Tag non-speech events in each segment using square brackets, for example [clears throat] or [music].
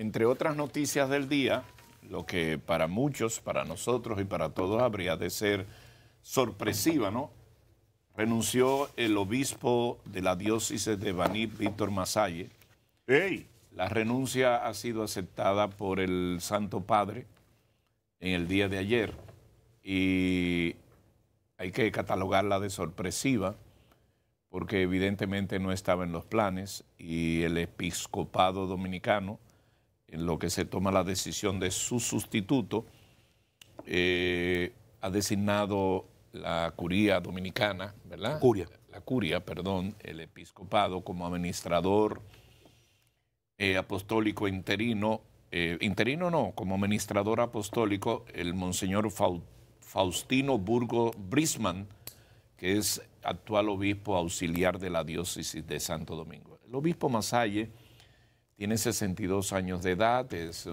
entre otras noticias del día, lo que para muchos, para nosotros y para todos habría de ser sorpresiva, ¿no? Renunció el obispo de la diócesis de Baní, Víctor Masalle. ¡Ey! La renuncia ha sido aceptada por el Santo Padre en el día de ayer y hay que catalogarla de sorpresiva porque evidentemente no estaba en los planes y el episcopado dominicano en lo que se toma la decisión de su sustituto, eh, ha designado la curia dominicana, ¿verdad? La curia. La curia, perdón, el episcopado como administrador eh, apostólico interino, eh, interino no, como administrador apostólico, el monseñor Faustino Burgo Brisman, que es actual obispo auxiliar de la diócesis de Santo Domingo. El obispo Masalle tiene 62 años de edad, es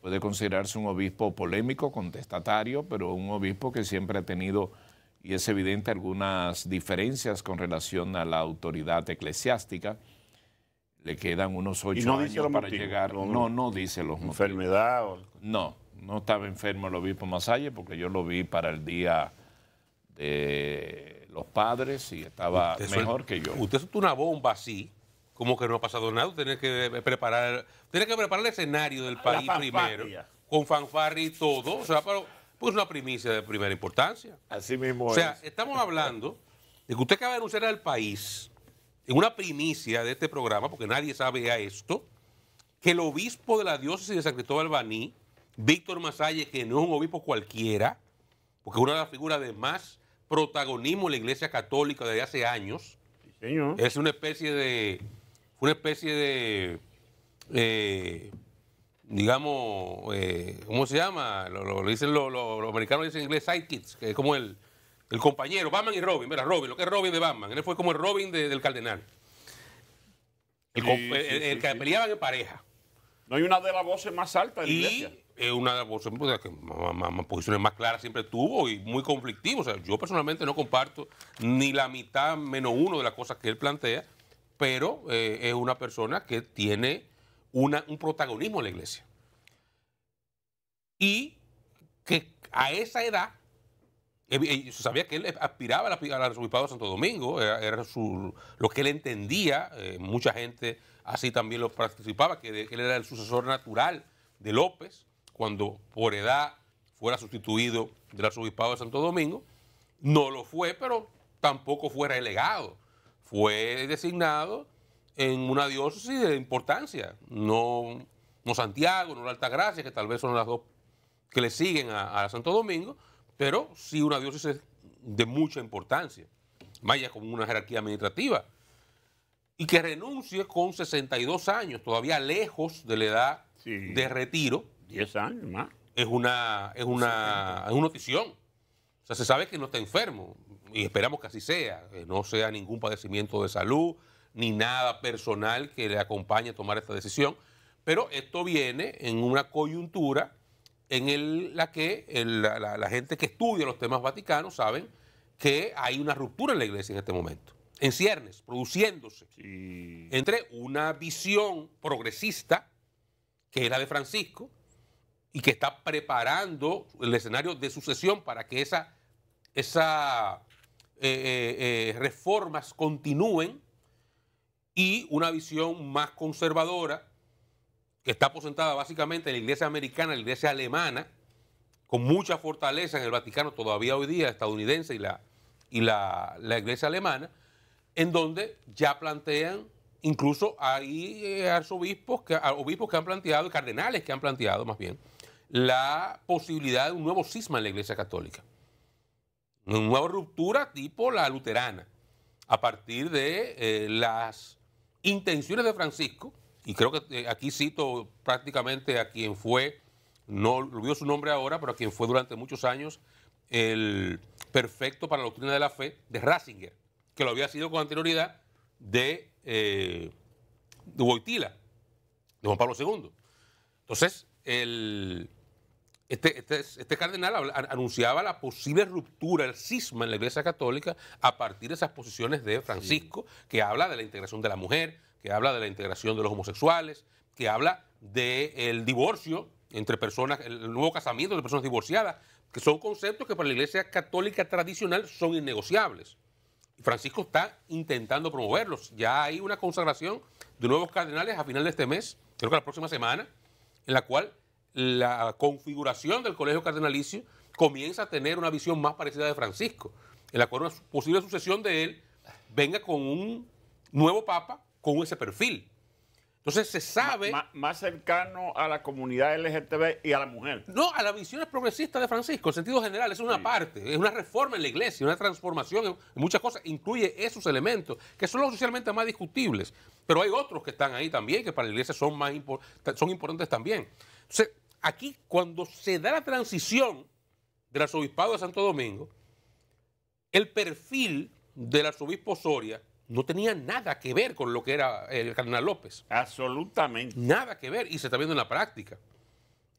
puede considerarse un obispo polémico, contestatario, pero un obispo que siempre ha tenido, y es evidente, algunas diferencias con relación a la autoridad eclesiástica. Le quedan unos ocho años para llegar. No, no, dice los enfermedad No, no estaba enfermo el obispo Masalle porque yo lo vi para el día de los padres y estaba mejor que yo. Usted es una bomba así ¿Cómo que no ha pasado nada? Usted tiene que preparar, tiene que preparar el escenario del país primero. Con fanfarri y todo. O sea, pero, pues una primicia de primera importancia. Así mismo es. O sea, estamos hablando de que usted acaba de anunciar al país, en una primicia de este programa, porque nadie sabe a esto, que el obispo de la diócesis de San Cristóbal Baní, Víctor Masalle, que no es un obispo cualquiera, porque es una de las figuras de más protagonismo en la Iglesia Católica desde hace años. Es una especie de una especie de, eh, digamos, eh, ¿cómo se llama? Lo, dicen los americanos dicen en inglés sidekicks, que es como el, compañero, Batman y Robin, mira, Robin, lo que es Robin de Batman, él fue como el Robin del Cardenal. El, que peleaban en pareja. No hay una de las voces más altas en la iglesia. Es una de las más, posiciones más claras siempre tuvo y muy conflictivo. O sea, yo personalmente no comparto ni la mitad menos uno de las cosas que él plantea, pero eh, es una persona que tiene un protagonismo en la iglesia. Y que a esa edad, sabía que él aspiraba al arzobispado de Santo Domingo, eh, era, lo que él entendía, eh, mucha gente así también lo participaba, que, él era el sucesor natural de López, cuando por edad fuera sustituido del arzobispado de Santo Domingo. No lo fue, pero tampoco fuera relegado fue designado en una diócesis de importancia, no, no Santiago, no la Altagracia, que tal vez son las dos que le siguen a, Santo Domingo, pero sí una diócesis de mucha importancia, vaya como una jerarquía administrativa, y que renuncie con 62 años, todavía lejos de la edad de retiro. 10 años más. Es una, es una, es una notición. O sea, se sabe que no está enfermo y esperamos que así sea, que no sea ningún padecimiento de salud ni nada personal que le acompañe a tomar esta decisión, pero esto viene en una coyuntura en la que la, gente que estudia los temas vaticanos saben que hay una ruptura en la iglesia en este momento, en ciernes, produciéndose, entre una visión progresista, que es la de Francisco, y que está preparando el escenario de sucesión para que esa, esa eh, eh, eh, reformas continúen y una visión más conservadora que está aposentada básicamente en la iglesia americana, la iglesia alemana, con mucha fortaleza en el Vaticano todavía hoy día, estadounidense y la, y la, iglesia alemana, en donde ya plantean, incluso hay arzobispos, que, obispos que han planteado, cardenales que han planteado más bien, la posibilidad de un nuevo cisma en la iglesia católica una ruptura tipo la luterana, a partir de eh, las intenciones de Francisco, y creo que eh, aquí cito prácticamente a quien fue, no olvido su nombre ahora, pero a quien fue durante muchos años el perfecto para la doctrina de la fe de Ratzinger, que lo había sido con anterioridad de, eh, de de Juan Pablo II. Entonces, el este, este, este, cardenal anunciaba la posible ruptura, el cisma en la Iglesia Católica a partir de esas posiciones de Francisco, que habla de la integración de la mujer, que habla de la integración de los homosexuales, que habla del divorcio entre personas, el nuevo casamiento de personas divorciadas, que son conceptos que para la Iglesia Católica tradicional son innegociables. Francisco está intentando promoverlos. Ya hay una consagración de nuevos cardenales a final de este mes, creo que la próxima semana, en la cual la configuración del colegio cardenalicio comienza a tener una visión más parecida de Francisco. el acuerdo cual posible sucesión de él venga con un nuevo papa con ese perfil. Entonces se sabe. más cercano a la comunidad LGTB y a la mujer. No, a las visiones progresistas de Francisco, en sentido general, es una parte, es una reforma en la iglesia, una transformación en muchas cosas, incluye esos elementos, que son los socialmente más discutibles, pero hay otros que están ahí también, que para la iglesia son más son importantes también. Entonces, aquí cuando se da la transición del arzobispado de Santo Domingo, el perfil del arzobispo Soria no tenía nada que ver con lo que era el cardenal López. Absolutamente. Nada que ver, y se está viendo en la práctica.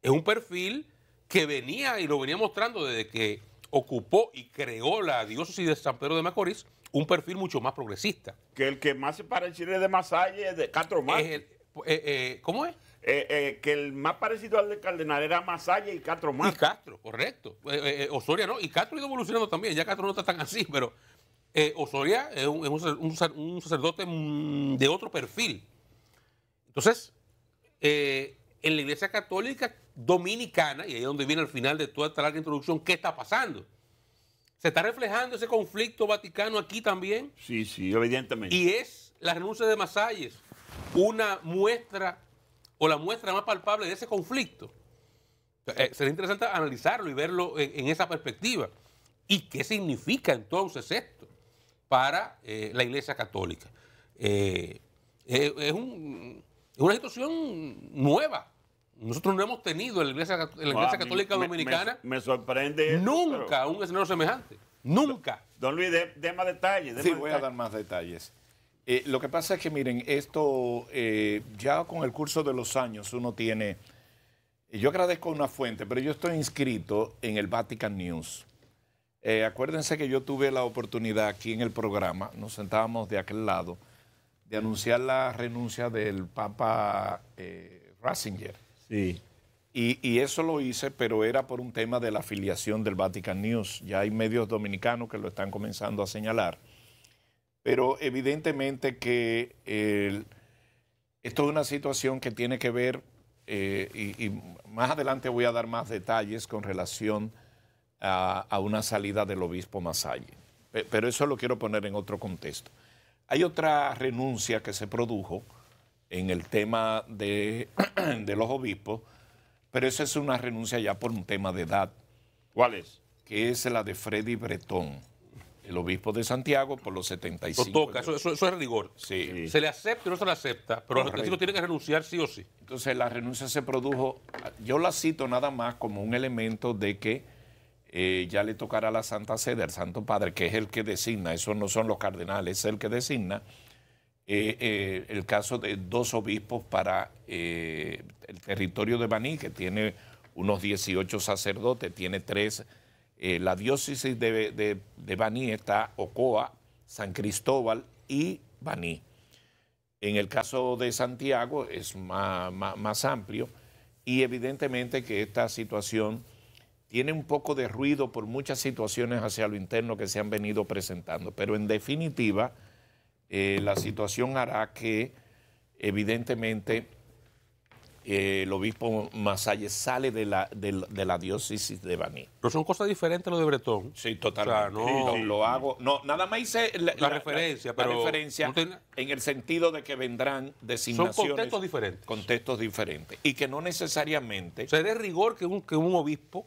Es un perfil que venía y lo venía mostrando desde que ocupó y creó la diócesis de San Pedro de Macorís, un perfil mucho más progresista. Que el que más se parece de Masalle es de Castro más. Eh, eh, ¿Cómo es? Eh, eh, que el más parecido al de Cardenal era Masaya y Castro más. Y Castro, correcto. Eh, Osoria no, y Castro ha ido evolucionando también, ya Castro no está tan así, pero Osoria es, un, sacerdote mm, de otro perfil. Entonces, en la Iglesia Católica Dominicana, y ahí es donde viene al final de toda esta larga introducción, ¿qué está pasando? ¿Se está reflejando ese conflicto vaticano aquí también? Sí, sí, evidentemente. Y es la renuncia de Masalles una muestra o la muestra más palpable de ese conflicto. Eh, sería interesante analizarlo y verlo en, esa perspectiva. ¿Y qué significa entonces esto para eh, la Iglesia Católica? Eh, es, una situación nueva. Nosotros no hemos tenido en la Iglesia, Católica Dominicana nunca un escenario semejante. Nunca. Don Luis, dé más detalles. voy a dar más detalles. Eh, lo que pasa es que, miren, esto eh, ya con el curso de los años uno tiene... Yo agradezco una fuente, pero yo estoy inscrito en el Vatican News. Eh, acuérdense que yo tuve la oportunidad aquí en el programa, nos sentábamos de aquel lado, de anunciar la renuncia del Papa Ratzinger. Sí. Y, y, eso lo hice, pero era por un tema de la afiliación del Vatican News. Ya hay medios dominicanos que lo están comenzando a señalar pero evidentemente que esto es una situación que tiene que ver, eh, y, más adelante voy a dar más detalles con relación a, una salida del obispo Masalle, pero eso lo quiero poner en otro contexto. Hay otra renuncia que se produjo en el tema [clears throat] de, los obispos, pero esa es una renuncia ya por un tema de edad. ¿Cuál es? Que es la de Freddy Bretón el obispo de Santiago por los 75. Lo toca, eso, es rigor. Se le acepta o no se le acepta, pero el los tiene tienen que renunciar sí o sí. Entonces la renuncia se produjo, yo la cito nada más como un elemento de que eh, ya le tocará a la Santa Sede, al Santo Padre, que es el que designa, eso no son los cardenales, es el que designa, eh, eh, el caso de dos obispos para el territorio de Baní, que tiene unos 18 sacerdotes, tiene tres eh, la diócesis de, de, Baní está Ocoa, San Cristóbal y Baní. En el caso de Santiago es más, amplio y evidentemente que esta situación tiene un poco de ruido por muchas situaciones hacia lo interno que se han venido presentando, pero en definitiva eh, la situación hará que evidentemente eh, el obispo Masalles sale de la, de, la diócesis de Baní. Pero son cosas diferentes lo de Bretón. Sí, totalmente. O sea, no, lo hago. No, nada más hice la, referencia, pero referencia en el sentido de que vendrán designaciones. Son contextos diferentes. Contextos diferentes. Y que no necesariamente. Se dé rigor que un, que un obispo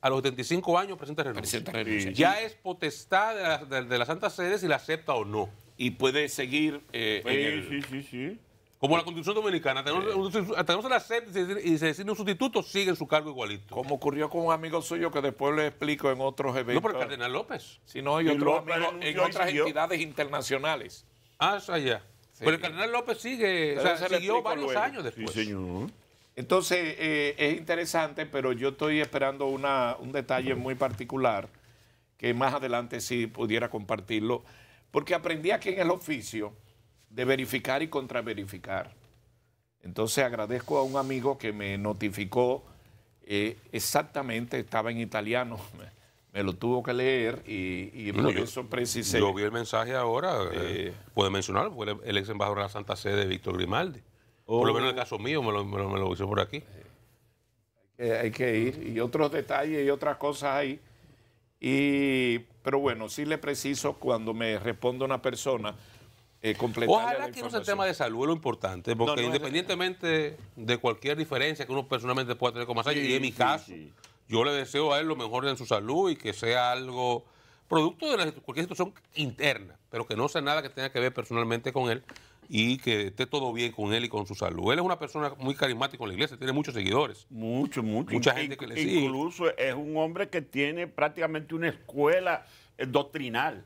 a los 75 años presente. renuncia. Ya es potestad de la, Santa Sede si la acepta o no. Y puede seguir. Eh, Sí, sí, sí. Como la Constitución Dominicana, tenemos, el la y se decide un sustituto, sigue en su cargo igualito. Como ocurrió con un amigo suyo que después le explico en otros eventos. No, pero el Cardenal López. Sí, no, y, otros amigos en otras entidades internacionales. Ah, allá. ya. Pero el Cardenal López sigue, o sea, se siguió varios años después. Sí, señor. Entonces, eh, es interesante, pero yo estoy esperando una, un detalle muy particular que más adelante sí pudiera compartirlo, porque aprendí aquí en el oficio de verificar y contraverificar. Entonces agradezco a un amigo que me notificó eh, exactamente, estaba en italiano, [laughs] me, lo tuvo que leer y, por eso precisé. Yo vi el mensaje ahora, eh, eh. puede mencionarlo, fue el, ex embajador de la Santa Sede, Víctor Grimaldi. por lo oh. menos en el caso mío me lo, me lo, hizo por aquí. hay que ir, y otros detalles y otras cosas ahí. Y, pero bueno, sí le preciso cuando me responde una persona eh, Ojalá que no sea el tema de salud lo importante, porque independientemente de cualquier diferencia que uno personalmente pueda tener con Masaya y en mi caso, yo le deseo a él lo mejor en su salud y que sea algo producto de cualquier situación interna, pero que no sea nada que tenga que ver personalmente con él y que esté todo bien con él y con su salud. Él es una persona muy carismática en la iglesia, tiene muchos seguidores. Mucho, Mucha gente que le sigue. Incluso es un hombre que tiene prácticamente una escuela eh, doctrinal.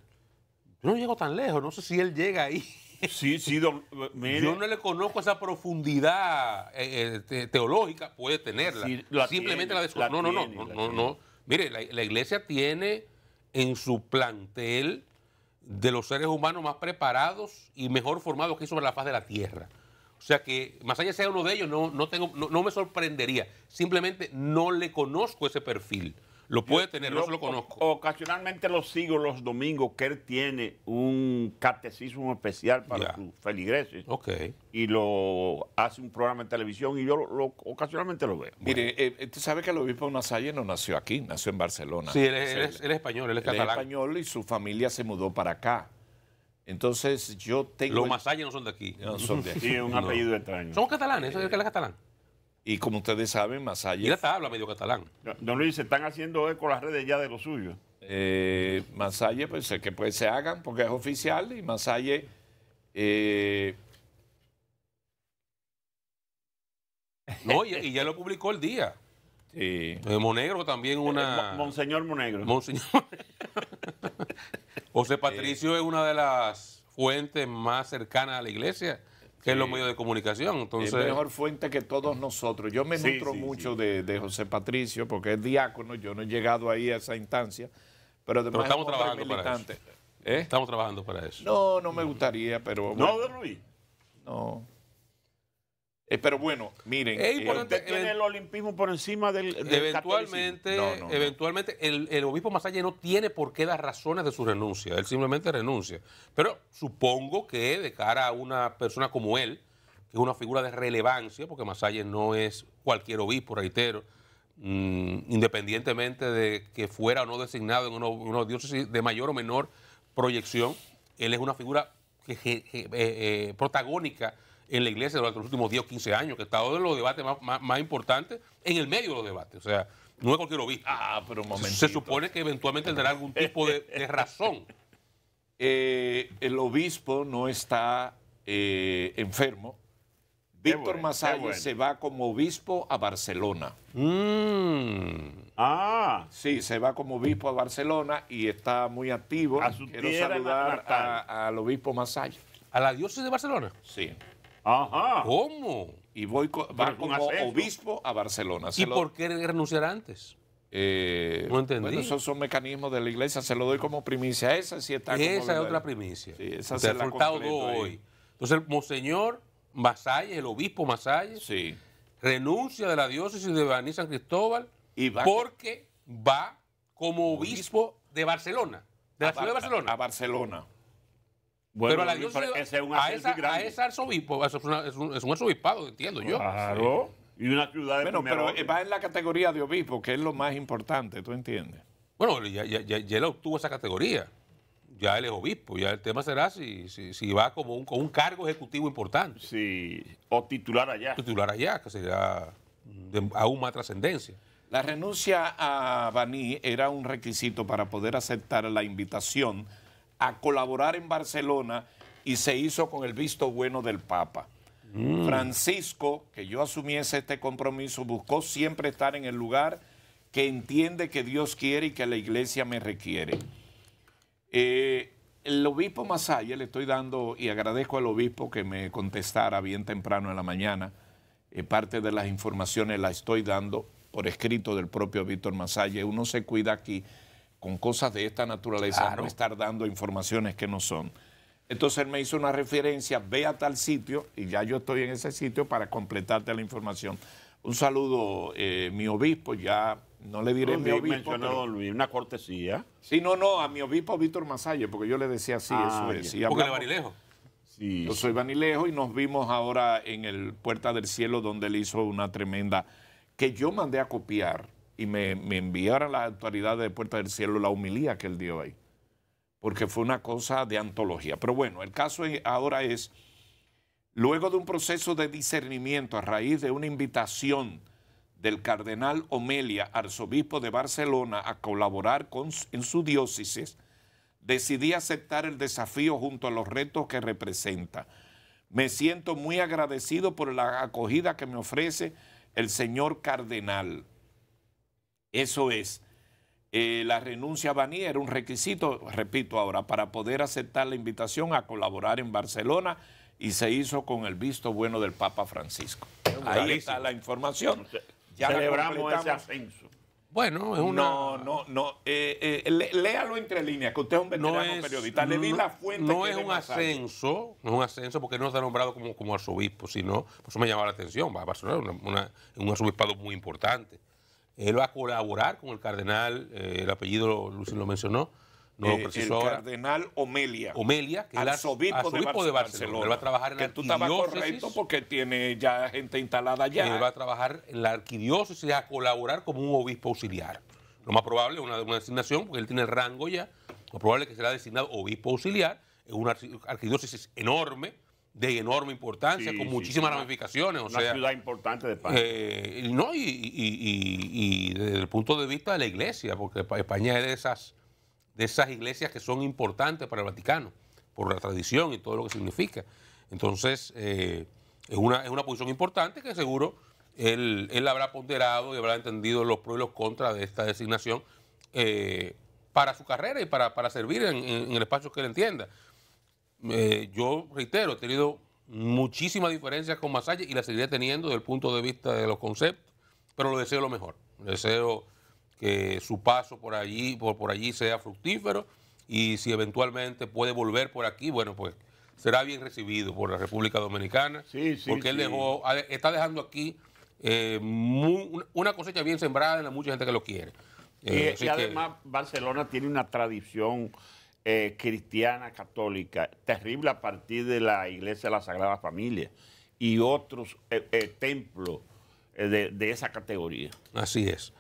Yo no llego tan lejos, no sé si él llega ahí. [laughs] Sí, sí, Yo no le conozco esa profundidad eh, eh, teológica, puede tenerla. Simplemente la desconozco. No, no, no, no, no, Mire, la, iglesia tiene en su plantel de los seres humanos más preparados y mejor formados que hay sobre la faz de la tierra. O sea que, más allá sea uno de ellos, no, tengo, no me sorprendería. Simplemente no le conozco ese perfil. Lo puede tener, yo no lo conozco. Ocasionalmente lo sigo los domingos que él tiene un catecismo especial para sus feligreses. Ok. Y lo hace un programa en televisión y yo ocasionalmente lo veo. Mire, eh, usted sabe que el obispo Nazalle no nació aquí, nació en Barcelona. Sí, él es, él él es español, él es Es español y su familia se mudó para acá. Entonces yo tengo... Los Masalles no son de aquí. No son de aquí. es un [laughs] apellido extraño. Son catalanes, él es catalán. Y como ustedes saben, Masalle... Y habla medio catalán. Don Luis, se están haciendo eco las redes ya de lo suyo. Eh, Masalle, pues pues que pues, se hagan porque es oficial y Masalle... Eh, no, y, ya lo publicó el día. Sí. Monegro también una. Eh, Monseñor Monegro. Monseñor. [laughs] José Patricio es una de las fuentes más cercanas a la iglesia es los medios de comunicación. Entonces, es mejor fuente que todos nosotros. Yo me nutro mucho De, José Patricio, porque es diácono, yo no he llegado ahí a esa instancia, pero, estamos trabajando militante. para eso. ¿Eh? Estamos trabajando para eso. No, no me gustaría, pero... No, no, Ruiz. No. Eh, pero bueno, miren. Eh, tiene eh, el olimpismo por encima del. eventualmente, eventualmente El, obispo Masaya no tiene por qué dar razones de su renuncia. Él simplemente renuncia. Pero supongo que de cara a una persona como él, que es una figura de relevancia, porque Masaya no es cualquier obispo, reitero, mm, independientemente de que fuera o no designado en una, diócesis de mayor o menor proyección, él es una figura que, protagónica en la iglesia durante los últimos 10 o 15 años, que ha estado en los debates más, importantes en el medio de los debates. O sea, no es cualquier obispo. Ah, pero un momento. Se supone que eventualmente tendrá algún tipo de, [laughs] razón. Eh, el obispo no está eh, enfermo. Víctor bueno, se va como obispo a Barcelona. mmm Ah. Sí, se va como obispo a Barcelona y está muy activo. Quiero saludar al obispo Masalles. ¿A la diócesis de Barcelona? Sí. Ajá. ¿Cómo? Y voy con, va como obispo a Barcelona. ¿Y por qué renunciar antes? Eh, no entendí. Bueno, esos son mecanismos de la iglesia. Se lo doy como primicia. Esa si está. Esa es otra primicia. Sí, esa se la hoy. Entonces, el monseñor Masalles, el obispo Masalles, renuncia de la diócesis de Baní San Cristóbal y porque va como obispo de Barcelona. De la ciudad de Barcelona. A Barcelona pero a, ese arzobispo, es, un, arzobispado, entiendo yo. Claro. Y una ciudad de pero va en la categoría de obispo, que es lo más importante, ¿tú entiendes? Bueno, ya, él obtuvo esa categoría. Ya él es obispo, ya el tema será si, si, va como un, con un cargo ejecutivo importante. Sí, o titular allá. Titular allá, que sería de aún más trascendencia. La renuncia a Baní era un requisito para poder aceptar la invitación a colaborar en Barcelona y se hizo con el visto bueno del Papa. Mm. Francisco, que yo asumiese este compromiso, buscó siempre estar en el lugar que entiende que Dios quiere y que la iglesia me requiere. Eh, el obispo Masaya, le estoy dando y agradezco al obispo que me contestara bien temprano en la mañana. Eh, parte de las informaciones las estoy dando por escrito del propio Víctor Masaya. Uno se cuida aquí con cosas de esta naturaleza, no estar dando informaciones que no son. Entonces él me hizo una referencia, ve a tal sitio y ya yo estoy en ese sitio para completarte la información. Un saludo, eh, mi obispo, ya no le diré oh, mi obispo. Luis, una cortesía. Sí, no, no, a mi obispo Víctor Masalle, porque yo le decía así, ah, eso es. porque le vanilejo. Sí. Yo soy vanilejo y nos vimos ahora en el Puerta del Cielo, donde él hizo una tremenda, que yo mandé a copiar y me, me enviaron a la actualidad de Puerta del Cielo la humilía que él dio ahí, porque fue una cosa de antología. Pero bueno, el caso ahora es, luego de un proceso de discernimiento a raíz de una invitación del cardenal Omelia, arzobispo de Barcelona, a colaborar con, en su diócesis, decidí aceptar el desafío junto a los retos que representa. Me siento muy agradecido por la acogida que me ofrece el señor cardenal. Eso es, eh, la renuncia a Baní era un requisito, repito ahora, para poder aceptar la invitación a colaborar en Barcelona y se hizo con el visto bueno del Papa Francisco. Ahí está la información. Ya Celebramos ese ascenso. Bueno, es una. No, no, no. Eh, eh, léalo entre líneas, que usted es un veterano periodista. Le di no, la fuente. es un ascenso, no es un ascenso porque no está nombrado como, como arzobispo, sino. Por eso me llama la atención. Va a Barcelona, es un arzobispado muy importante. Él va a colaborar con el cardenal, eh, el apellido Luis lo mencionó, no eh, el cardenal Omelia. Omelia, que es el arzobispo, de, Barcelona. Él va a trabajar en que la tú porque tiene ya gente instalada allá. Él va a trabajar en la arquidiócesis a colaborar como un obispo auxiliar. Lo más probable es una, designación, porque él tiene el rango ya. Lo probable es que será designado obispo auxiliar en una arquidiócesis enorme de enorme importancia, con muchísimas ramificaciones. Una, ciudad importante de España. Eh, no, y, desde el punto de vista de la iglesia, porque España es de esas, de esas iglesias que son importantes para el Vaticano, por la tradición y todo lo que significa. Entonces, eh, es, una, posición importante que seguro él, habrá ponderado y habrá entendido los pros y los contras de esta designación eh, para su carrera y para, servir en, en el espacio que él entienda. Eh, yo reitero, he tenido muchísimas diferencias con Masaya y las seguiré teniendo desde el punto de vista de los conceptos, pero lo deseo lo mejor. deseo que su paso por allí, por, por allí sea fructífero y si eventualmente puede volver por aquí, bueno, pues será bien recibido por la República Dominicana, porque él está dejando aquí eh, una cosecha bien sembrada en la mucha gente que lo quiere. y, eh, además Barcelona tiene una tradición eh, cristiana católica, terrible a partir de la Iglesia de la Sagrada Familia y otros eh, eh, templos de esa categoría. Así es.